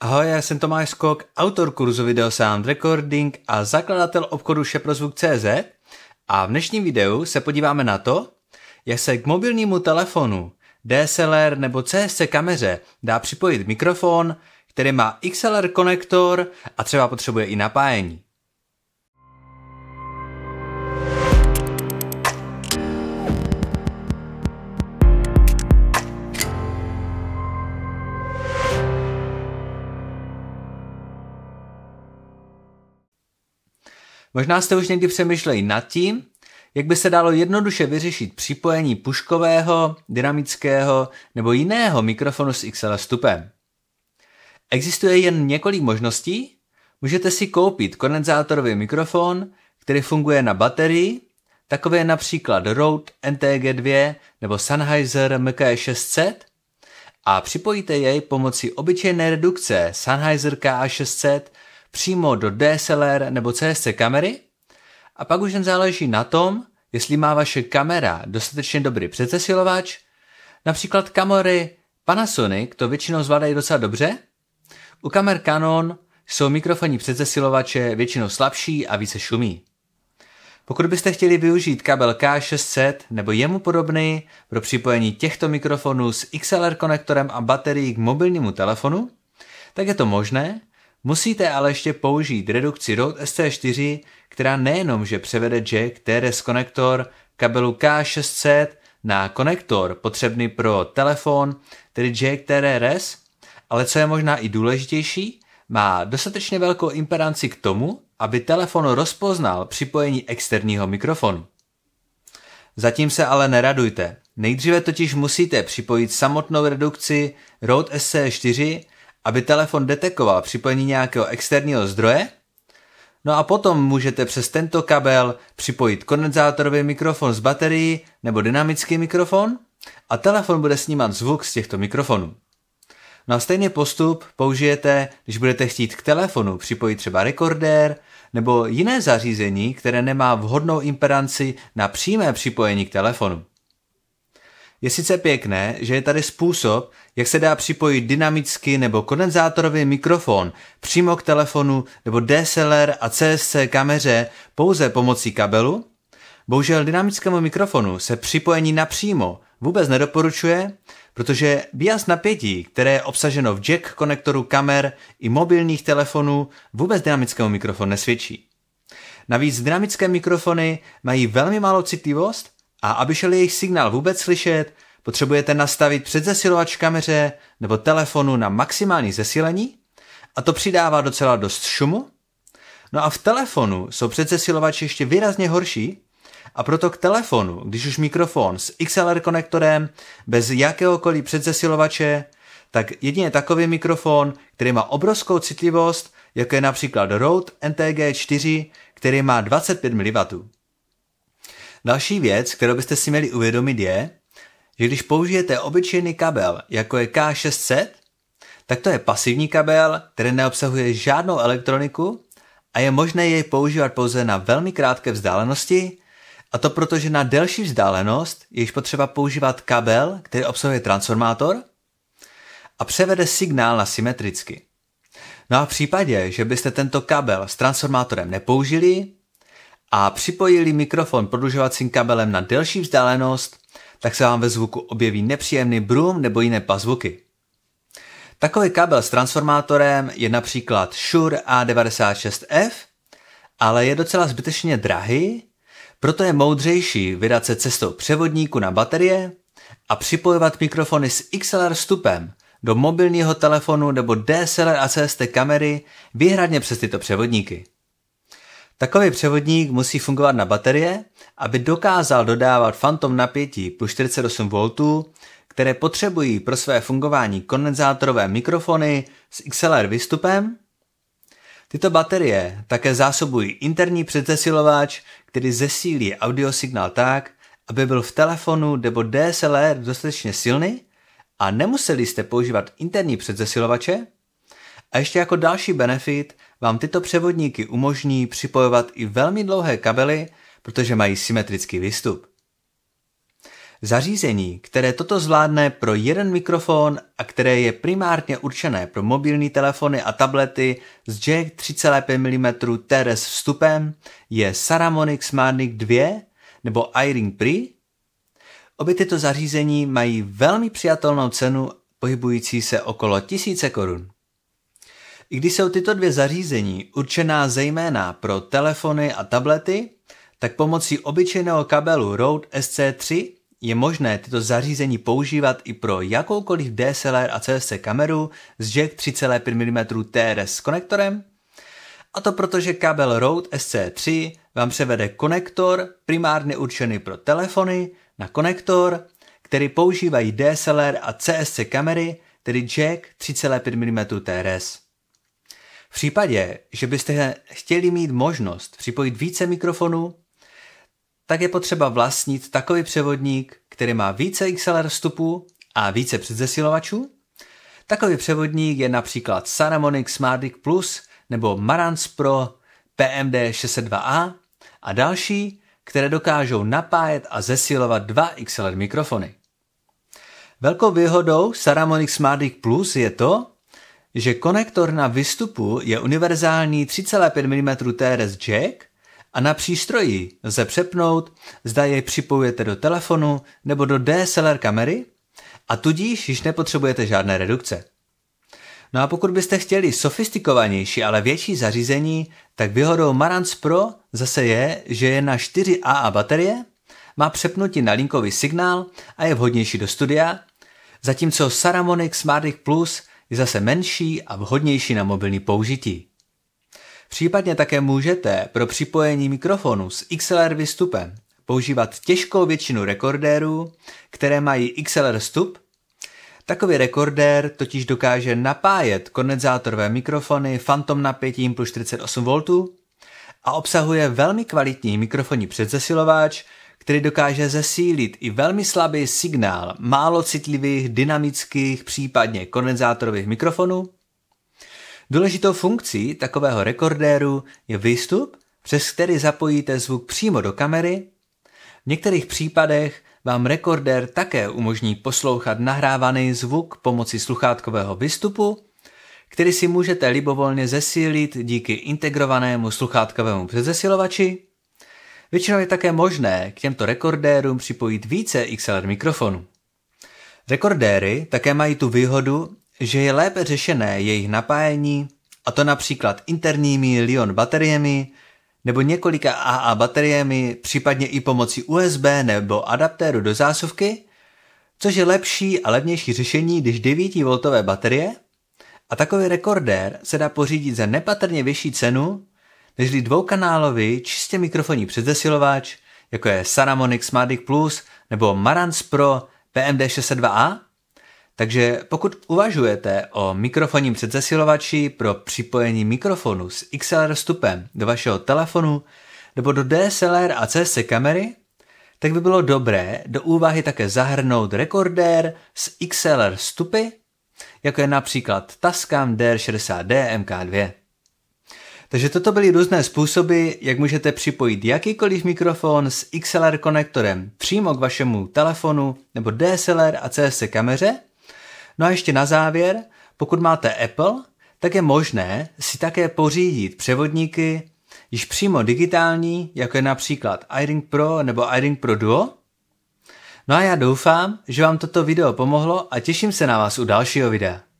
Ahoj, já jsem Tomáš Skok, autor kurzu Video Sound Recording a zakladatel obchodu šeprozvuk.cz a v dnešním videu se podíváme na to, jak se k mobilnímu telefonu, DSLR nebo CSC kameře dá připojit mikrofon, který má XLR konektor a třeba potřebuje i napájení. Možná jste už někdy přemýšleli nad tím, jak by se dalo jednoduše vyřešit připojení puškového, dynamického nebo jiného mikrofonu s XL vstupem. Existuje jen několik možností. Můžete si koupit kondenzátorový mikrofon, který funguje na baterii, takové například Rode NTG2 nebo Sennheiser MK600 a připojíte jej pomocí obyčejné redukce Sennheiser KA600 přímo do DSLR nebo CSC kamery a pak už jen záleží na tom, jestli má vaše kamera dostatečně dobrý přecesilovač, například kamery Panasonic to většinou zvládají docela dobře, u kamer Canon jsou mikrofonní přecesilovače většinou slabší a více šumí. Pokud byste chtěli využít kabel K600 nebo jemu podobný pro připojení těchto mikrofonů s XLR konektorem a baterií k mobilnímu telefonu, tak je to možné Musíte ale ještě použít redukci Rode sc 4 která nejenom, že převede jack TRS konektor kabelu K600 na konektor potřebný pro telefon, tedy jack TRS, ale co je možná i důležitější, má dostatečně velkou impedanci k tomu, aby telefon rozpoznal připojení externího mikrofonu. Zatím se ale neradujte. Nejdříve totiž musíte připojit samotnou redukci Rode SC4 aby telefon detekoval připojení nějakého externího zdroje, No a potom můžete přes tento kabel připojit kondenzátorový mikrofon z baterií nebo dynamický mikrofon a telefon bude snímat zvuk z těchto mikrofonů. No a stejný postup použijete, když budete chtít k telefonu připojit třeba rekordér nebo jiné zařízení, které nemá vhodnou impedanci na přímé připojení k telefonu je sice pěkné, že je tady způsob, jak se dá připojit dynamicky nebo kondenzátorový mikrofon přímo k telefonu nebo DSLR a CSC kameře pouze pomocí kabelu. Bohužel dynamickému mikrofonu se připojení napřímo vůbec nedoporučuje, protože bias napětí, které je obsaženo v jack konektoru kamer i mobilních telefonů, vůbec dynamickému mikrofonu nesvědčí. Navíc dynamické mikrofony mají velmi málo citlivost a aby šel jejich signál vůbec slyšet, potřebujete nastavit předzesilovač kameře nebo telefonu na maximální zesílení a to přidává docela dost šumu. No a v telefonu jsou předzesilovače ještě výrazně horší a proto k telefonu, když už mikrofon s XLR konektorem bez jakéhokoliv předzesilovače, tak jedině takový mikrofon, který má obrovskou citlivost, jako je například Rode NTG4, který má 25 mW. Další věc, kterou byste si měli uvědomit je, že když použijete obyčejný kabel, jako je K600, tak to je pasivní kabel, který neobsahuje žádnou elektroniku a je možné jej používat pouze na velmi krátké vzdálenosti, a to protože na delší vzdálenost je již potřeba používat kabel, který obsahuje transformátor a převede signál na symetricky. No a v případě, že byste tento kabel s transformátorem nepoužili, a připojili mikrofon prodlužovacím kabelem na delší vzdálenost, tak se vám ve zvuku objeví nepříjemný brum nebo jiné pazvuky. Takový kabel s transformátorem je například Shure A96F, ale je docela zbytečně drahý, proto je moudřejší vydat se cestou převodníku na baterie a připojovat mikrofony s XLR vstupem do mobilního telefonu nebo DSLR a CST kamery výhradně přes tyto převodníky. Takový převodník musí fungovat na baterie, aby dokázal dodávat fantom napětí plus 48V, které potřebují pro své fungování kondenzátorové mikrofony s XLR výstupem. Tyto baterie také zásobují interní předzesilováč, který zesílí audiosignál tak, aby byl v telefonu nebo DSLR dostatečně silný a nemuseli jste používat interní předzesilovače. A ještě jako další benefit vám tyto převodníky umožní připojovat i velmi dlouhé kabely, protože mají symetrický výstup. Zařízení, které toto zvládne pro jeden mikrofon a které je primárně určené pro mobilní telefony a tablety s jack 3,5 mm TRS vstupem, je Saramonic Smartnik 2 nebo iRing Pri. Obě tyto zařízení mají velmi přijatelnou cenu pohybující se okolo tisíce korun. I když jsou tyto dvě zařízení určená zejména pro telefony a tablety, tak pomocí obyčejného kabelu Rode SC3 je možné tyto zařízení používat i pro jakoukoliv DSLR a CSC kameru s jack 3,5 mm TRS konektorem, a to protože kabel Rode SC3 vám převede konektor primárně určený pro telefony na konektor, který používají DSLR a CSC kamery, tedy jack 3,5 mm TRS případě, že byste chtěli mít možnost připojit více mikrofonů, tak je potřeba vlastnit takový převodník, který má více XLR vstupů a více předzesilovačů. Takový převodník je například Saramonic Smartic Plus nebo Marantz Pro PMD 602A a další, které dokážou napájet a zesilovat dva XLR mikrofony. Velkou výhodou Saramonic Smartic Plus je to, že konektor na výstupu je univerzální 3,5 mm TRS jack a na přístroji lze přepnout, zda jej připojujete do telefonu nebo do DSLR kamery a tudíž již nepotřebujete žádné redukce. No a pokud byste chtěli sofistikovanější, ale větší zařízení, tak výhodou Marantz Pro zase je, že je na 4AA baterie, má přepnutí na linkový signál a je vhodnější do studia, zatímco Saramonic Smartic Plus je zase menší a vhodnější na mobilní použití. Případně také můžete pro připojení mikrofonu s XLR výstupem používat těžkou většinu rekordérů, které mají XLR vstup. Takový rekordér totiž dokáže napájet kondenzátorové mikrofony phantom napětím plus 48V a obsahuje velmi kvalitní mikrofonní předzesilováč, který dokáže zesílit i velmi slabý signál málo citlivých, dynamických, případně kondenzátorových mikrofonů. Důležitou funkcí takového rekordéru je výstup, přes který zapojíte zvuk přímo do kamery. V některých případech vám rekordér také umožní poslouchat nahrávaný zvuk pomocí sluchátkového výstupu, který si můžete libovolně zesílit díky integrovanému sluchátkovému přezesilovači Většinou je také možné k těmto rekordérům připojit více XLR mikrofonů. Rekordéry také mají tu výhodu, že je lépe řešené jejich napájení, a to například interními Lion bateriemi nebo několika AA bateriemi, případně i pomocí USB nebo adaptéru do zásuvky, což je lepší a levnější řešení než 9V baterie a takový rekordér se dá pořídit za nepatrně vyšší cenu nežli dvoukanálový čistě mikrofonní předzesilovač, jako je Saramonic Smartic Plus nebo Marantz Pro PMD 602A. Takže pokud uvažujete o mikrofonním předzesilovači pro připojení mikrofonu s XLR vstupem do vašeho telefonu nebo do DSLR a CC kamery, tak by bylo dobré do úvahy také zahrnout rekordér s XLR vstupy, jako je například Tascam DR60D MK2. Takže toto byly různé způsoby, jak můžete připojit jakýkoliv mikrofon s XLR konektorem přímo k vašemu telefonu nebo DSLR a CS kameře. No a ještě na závěr, pokud máte Apple, tak je možné si také pořídit převodníky již přímo digitální, jako je například iRing Pro nebo iRing Pro Duo. No a já doufám, že vám toto video pomohlo a těším se na vás u dalšího videa.